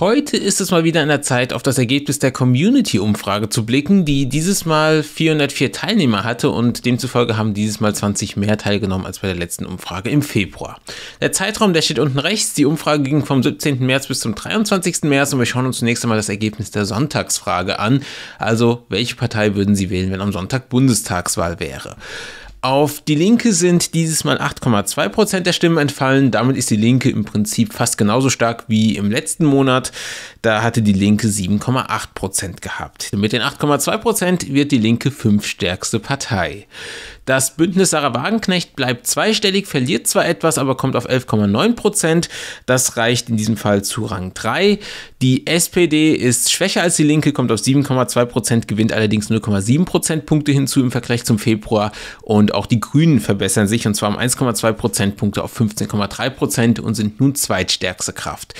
Heute ist es mal wieder an der Zeit, auf das Ergebnis der Community-Umfrage zu blicken, die dieses Mal 404 Teilnehmer hatte und demzufolge haben dieses Mal 20 mehr teilgenommen als bei der letzten Umfrage im Februar. Der Zeitraum, der steht unten rechts. Die Umfrage ging vom 17. März bis zum 23. März und wir schauen uns zunächst einmal das Ergebnis der Sonntagsfrage an. Also, welche Partei würden Sie wählen, wenn am Sonntag Bundestagswahl wäre? Auf die Linke sind dieses Mal 8,2% der Stimmen entfallen. Damit ist die Linke im Prinzip fast genauso stark wie im letzten Monat. Da hatte die Linke 7,8% gehabt. Mit den 8,2% wird die Linke fünfstärkste Partei. Das Bündnis Sarah Wagenknecht bleibt zweistellig, verliert zwar etwas, aber kommt auf 11,9 Prozent. Das reicht in diesem Fall zu Rang 3. Die SPD ist schwächer als die Linke, kommt auf 7,2 Prozent, gewinnt allerdings 0,7 Prozentpunkte hinzu im Vergleich zum Februar. Und auch die Grünen verbessern sich und zwar um 1,2 Prozentpunkte auf 15,3 Prozent und sind nun zweitstärkste Kraft.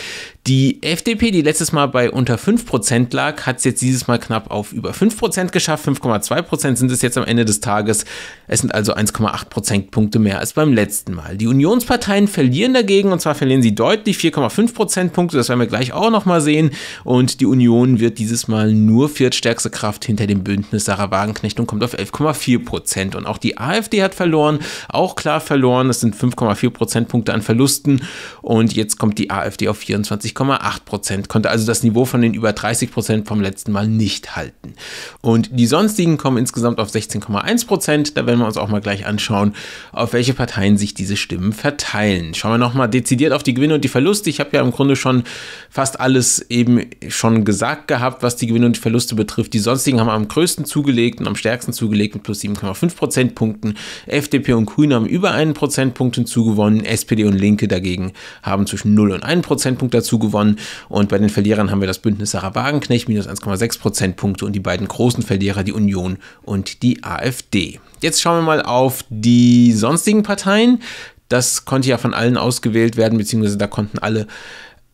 Die FDP, die letztes Mal bei unter 5% lag, hat es jetzt dieses Mal knapp auf über 5% geschafft. 5,2% sind es jetzt am Ende des Tages. Es sind also 1,8 Punkte mehr als beim letzten Mal. Die Unionsparteien verlieren dagegen, und zwar verlieren sie deutlich 4,5 Punkte. Das werden wir gleich auch nochmal sehen. Und die Union wird dieses Mal nur viertstärkste Kraft hinter dem Bündnis Sarah Wagenknecht und kommt auf 11,4 Und auch die AfD hat verloren, auch klar verloren. Es sind 5,4 Punkte an Verlusten. Und jetzt kommt die AfD auf 24 40,8 konnte also das Niveau von den über 30 Prozent vom letzten Mal nicht halten. Und die sonstigen kommen insgesamt auf 16,1 Prozent. Da werden wir uns auch mal gleich anschauen, auf welche Parteien sich diese Stimmen verteilen. Schauen wir nochmal dezidiert auf die Gewinne und die Verluste. Ich habe ja im Grunde schon fast alles eben schon gesagt gehabt, was die Gewinne und die Verluste betrifft. Die sonstigen haben am größten zugelegt und am stärksten zugelegt mit plus 7,5 Prozentpunkten. FDP und Grüne haben über einen Prozentpunkt hinzugewonnen. SPD und Linke dagegen haben zwischen 0 und 1 Prozentpunkt dazugewonnen gewonnen. Und bei den Verlierern haben wir das Bündnis Sarah Wagenknecht minus 1,6 Prozentpunkte und die beiden großen Verlierer, die Union und die AfD. Jetzt schauen wir mal auf die sonstigen Parteien. Das konnte ja von allen ausgewählt werden, beziehungsweise da konnten alle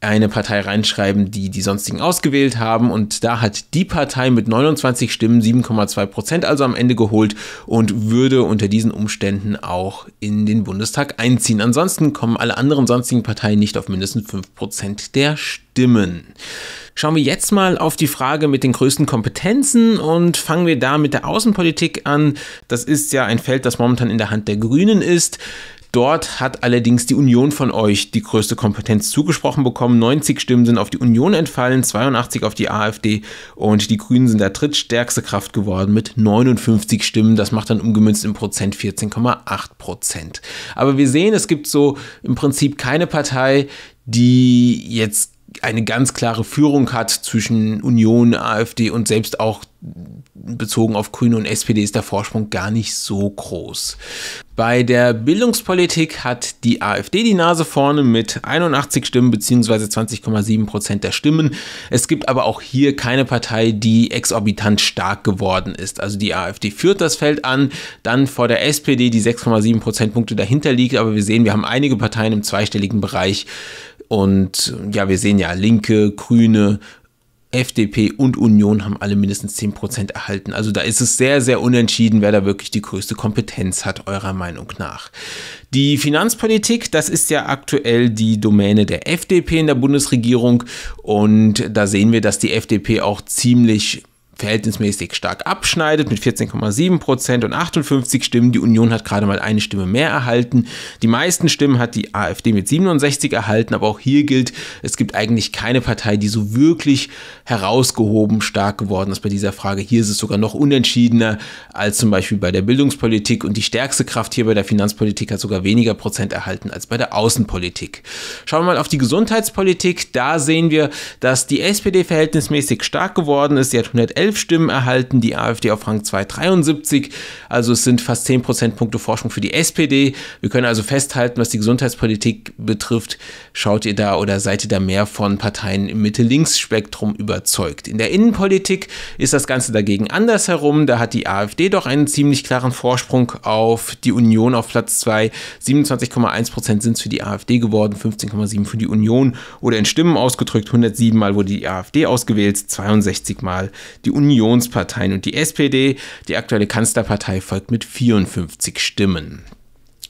eine Partei reinschreiben, die die sonstigen ausgewählt haben. Und da hat die Partei mit 29 Stimmen 7,2 Prozent also am Ende geholt und würde unter diesen Umständen auch in den Bundestag einziehen. Ansonsten kommen alle anderen sonstigen Parteien nicht auf mindestens 5 Prozent der Stimmen. Schauen wir jetzt mal auf die Frage mit den größten Kompetenzen und fangen wir da mit der Außenpolitik an. Das ist ja ein Feld, das momentan in der Hand der Grünen ist. Dort hat allerdings die Union von euch die größte Kompetenz zugesprochen bekommen. 90 Stimmen sind auf die Union entfallen, 82 auf die AfD und die Grünen sind der drittstärkste Kraft geworden mit 59 Stimmen. Das macht dann umgemünzt im Prozent 14,8 Prozent. Aber wir sehen, es gibt so im Prinzip keine Partei, die jetzt eine ganz klare Führung hat zwischen Union, AfD und selbst auch bezogen auf Grüne und SPD ist der Vorsprung gar nicht so groß. Bei der Bildungspolitik hat die AfD die Nase vorne mit 81 Stimmen bzw. 20,7 Prozent der Stimmen. Es gibt aber auch hier keine Partei, die exorbitant stark geworden ist. Also die AfD führt das Feld an, dann vor der SPD, die 6,7 Prozentpunkte dahinter liegt. Aber wir sehen, wir haben einige Parteien im zweistelligen Bereich, und ja, wir sehen ja, Linke, Grüne, FDP und Union haben alle mindestens 10% erhalten. Also da ist es sehr, sehr unentschieden, wer da wirklich die größte Kompetenz hat, eurer Meinung nach. Die Finanzpolitik, das ist ja aktuell die Domäne der FDP in der Bundesregierung und da sehen wir, dass die FDP auch ziemlich verhältnismäßig stark abschneidet mit 14,7 Prozent und 58 Stimmen. Die Union hat gerade mal eine Stimme mehr erhalten. Die meisten Stimmen hat die AfD mit 67 erhalten, aber auch hier gilt, es gibt eigentlich keine Partei, die so wirklich herausgehoben stark geworden ist bei dieser Frage. Hier ist es sogar noch unentschiedener als zum Beispiel bei der Bildungspolitik und die stärkste Kraft hier bei der Finanzpolitik hat sogar weniger Prozent erhalten als bei der Außenpolitik. Schauen wir mal auf die Gesundheitspolitik. Da sehen wir, dass die SPD verhältnismäßig stark geworden ist. Sie hat 111 11 Stimmen erhalten, die AfD auf Rang 2 73. Also es sind fast 10 Prozentpunkte Forschung für die SPD. Wir können also festhalten, was die Gesundheitspolitik betrifft, schaut ihr da oder seid ihr da mehr von Parteien im Mitte-Links-Spektrum überzeugt. In der Innenpolitik ist das Ganze dagegen andersherum. Da hat die AfD doch einen ziemlich klaren Vorsprung auf die Union auf Platz 2. 27,1 Prozent sind es für die AfD geworden, 15,7 für die Union oder in Stimmen ausgedrückt 107 Mal wurde die AfD ausgewählt, 62 Mal die Union. Unionsparteien und die SPD, die aktuelle Kanzlerpartei, folgt mit 54 Stimmen.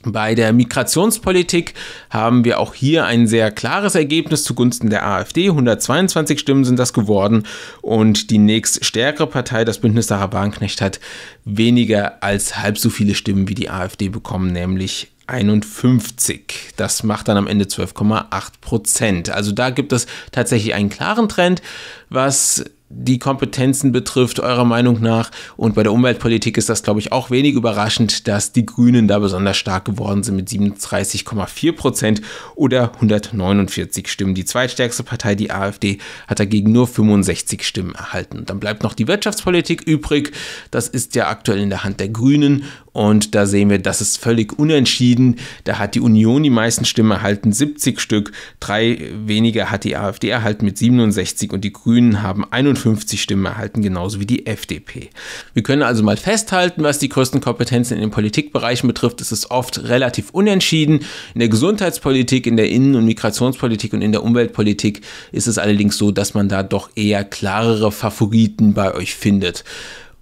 Bei der Migrationspolitik haben wir auch hier ein sehr klares Ergebnis zugunsten der AfD. 122 Stimmen sind das geworden und die nächststärkere Partei, das Bündnis Sarah Wagenknecht, hat weniger als halb so viele Stimmen wie die AfD bekommen, nämlich 51. Das macht dann am Ende 12,8 Prozent. Also da gibt es tatsächlich einen klaren Trend, was die Kompetenzen betrifft, eurer Meinung nach. Und bei der Umweltpolitik ist das, glaube ich, auch wenig überraschend, dass die Grünen da besonders stark geworden sind mit 37,4 Prozent oder 149 Stimmen. Die zweitstärkste Partei, die AfD, hat dagegen nur 65 Stimmen erhalten. dann bleibt noch die Wirtschaftspolitik übrig. Das ist ja aktuell in der Hand der Grünen. Und da sehen wir, das ist völlig unentschieden. Da hat die Union die meisten Stimmen erhalten, 70 Stück. Drei weniger hat die AfD erhalten mit 67 und die Grünen haben 51. 57 Stimmen erhalten, genauso wie die FDP. Wir können also mal festhalten, was die größten Kompetenzen in den Politikbereichen betrifft, ist es oft relativ unentschieden. In der Gesundheitspolitik, in der Innen- und Migrationspolitik und in der Umweltpolitik ist es allerdings so, dass man da doch eher klarere Favoriten bei euch findet.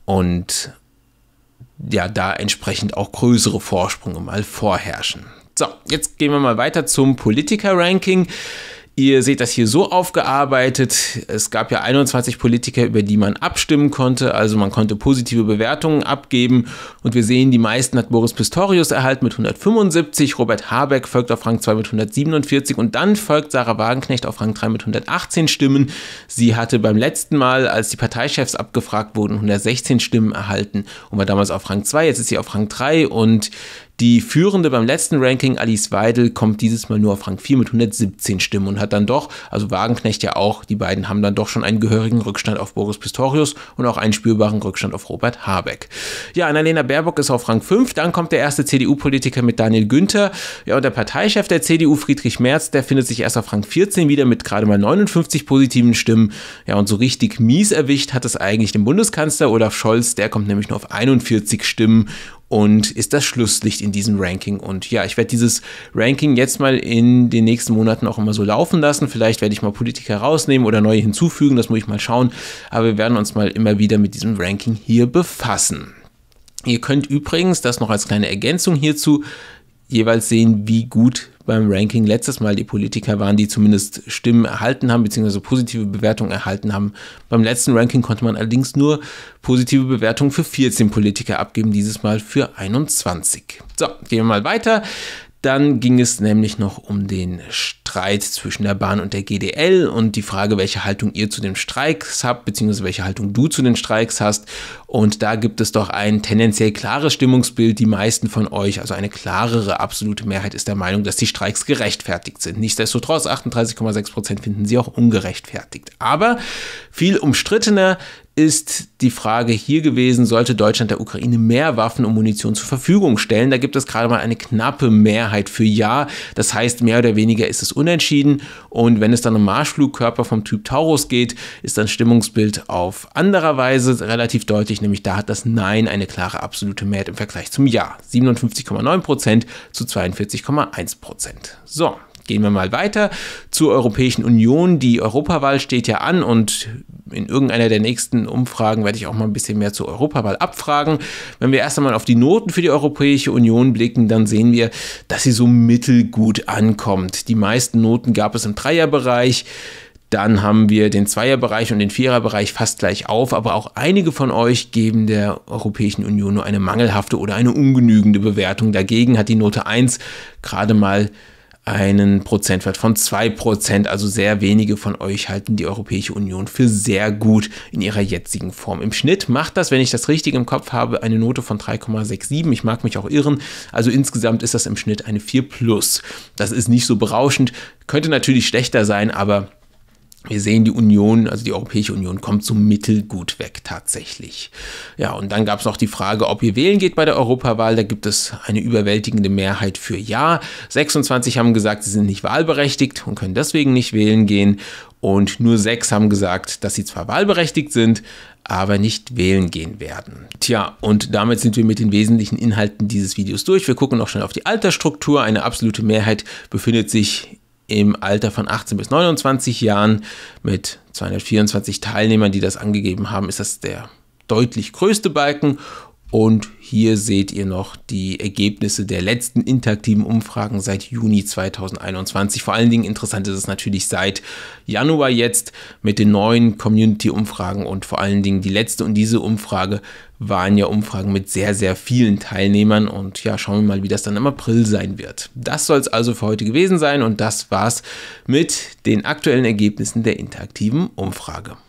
Und ja, da entsprechend auch größere Vorsprünge mal vorherrschen. So, jetzt gehen wir mal weiter zum Politiker-Ranking. Ihr seht das hier so aufgearbeitet. Es gab ja 21 Politiker, über die man abstimmen konnte. Also man konnte positive Bewertungen abgeben. Und wir sehen, die meisten hat Boris Pistorius erhalten mit 175. Robert Habeck folgt auf Rang 2 mit 147. Und dann folgt Sarah Wagenknecht auf Rang 3 mit 118 Stimmen. Sie hatte beim letzten Mal, als die Parteichefs abgefragt wurden, 116 Stimmen erhalten und war damals auf Rang 2. Jetzt ist sie auf Rang 3. Und die Führende beim letzten Ranking, Alice Weidel, kommt dieses Mal nur auf Rang 4 mit 117 Stimmen und hat dann doch, also Wagenknecht ja auch, die beiden haben dann doch schon einen gehörigen Rückstand auf Boris Pistorius und auch einen spürbaren Rückstand auf Robert Habeck. Ja, Annalena Baerbock ist auf Rang 5, dann kommt der erste CDU-Politiker mit Daniel Günther. Ja, und der Parteichef der CDU, Friedrich Merz, der findet sich erst auf Rang 14 wieder mit gerade mal 59 positiven Stimmen. Ja, und so richtig mies erwischt hat es eigentlich den Bundeskanzler Olaf Scholz, der kommt nämlich nur auf 41 Stimmen und ist das Schlusslicht in diesem Ranking. Und ja, ich werde dieses Ranking jetzt mal in den nächsten Monaten auch immer so laufen lassen. Vielleicht werde ich mal Politiker rausnehmen oder neue hinzufügen, das muss ich mal schauen. Aber wir werden uns mal immer wieder mit diesem Ranking hier befassen. Ihr könnt übrigens, das noch als kleine Ergänzung hierzu, jeweils sehen, wie gut beim Ranking letztes Mal die Politiker waren, die zumindest Stimmen erhalten haben, beziehungsweise positive Bewertungen erhalten haben. Beim letzten Ranking konnte man allerdings nur positive Bewertungen für 14 Politiker abgeben, dieses Mal für 21. So, gehen wir mal weiter. Dann ging es nämlich noch um den Streit zwischen der Bahn und der GDL und die Frage, welche Haltung ihr zu den Streiks habt, beziehungsweise welche Haltung du zu den Streiks hast. Und da gibt es doch ein tendenziell klares Stimmungsbild. Die meisten von euch, also eine klarere absolute Mehrheit, ist der Meinung, dass die Streiks gerechtfertigt sind. Nichtsdestotrotz, 38,6% Prozent finden sie auch ungerechtfertigt. Aber viel umstrittener ist die Frage hier gewesen, sollte Deutschland der Ukraine mehr Waffen und Munition zur Verfügung stellen? Da gibt es gerade mal eine knappe Mehrheit für Ja. Das heißt, mehr oder weniger ist es unentschieden. Und wenn es dann um Marschflugkörper vom Typ Taurus geht, ist das Stimmungsbild auf anderer Weise relativ deutlich, nämlich da hat das Nein eine klare absolute Mehrheit im Vergleich zum Ja. 57,9% zu 42,1%. So. Gehen wir mal weiter zur Europäischen Union. Die Europawahl steht ja an und in irgendeiner der nächsten Umfragen werde ich auch mal ein bisschen mehr zur Europawahl abfragen. Wenn wir erst einmal auf die Noten für die Europäische Union blicken, dann sehen wir, dass sie so mittelgut ankommt. Die meisten Noten gab es im Dreierbereich. Dann haben wir den Zweierbereich und den Viererbereich fast gleich auf, aber auch einige von euch geben der Europäischen Union nur eine mangelhafte oder eine ungenügende Bewertung. Dagegen hat die Note 1 gerade mal einen Prozentwert von 2%. Also sehr wenige von euch halten die Europäische Union für sehr gut in ihrer jetzigen Form. Im Schnitt macht das, wenn ich das richtig im Kopf habe, eine Note von 3,67. Ich mag mich auch irren. Also insgesamt ist das im Schnitt eine 4 plus. Das ist nicht so berauschend. Könnte natürlich schlechter sein, aber wir sehen, die Union, also die Europäische Union, kommt so mittelgut weg tatsächlich. Ja, und dann gab es noch die Frage, ob ihr wählen geht bei der Europawahl. Da gibt es eine überwältigende Mehrheit für Ja. 26 haben gesagt, sie sind nicht wahlberechtigt und können deswegen nicht wählen gehen. Und nur sechs haben gesagt, dass sie zwar wahlberechtigt sind, aber nicht wählen gehen werden. Tja, und damit sind wir mit den wesentlichen Inhalten dieses Videos durch. Wir gucken auch schon auf die Altersstruktur. Eine absolute Mehrheit befindet sich im Alter von 18 bis 29 Jahren mit 224 Teilnehmern, die das angegeben haben, ist das der deutlich größte Balken und hier seht ihr noch die Ergebnisse der letzten interaktiven Umfragen seit Juni 2021. Vor allen Dingen interessant ist es natürlich seit Januar jetzt mit den neuen Community-Umfragen und vor allen Dingen die letzte und diese Umfrage waren ja Umfragen mit sehr, sehr vielen Teilnehmern. Und ja, schauen wir mal, wie das dann im April sein wird. Das soll es also für heute gewesen sein und das war's mit den aktuellen Ergebnissen der interaktiven Umfrage.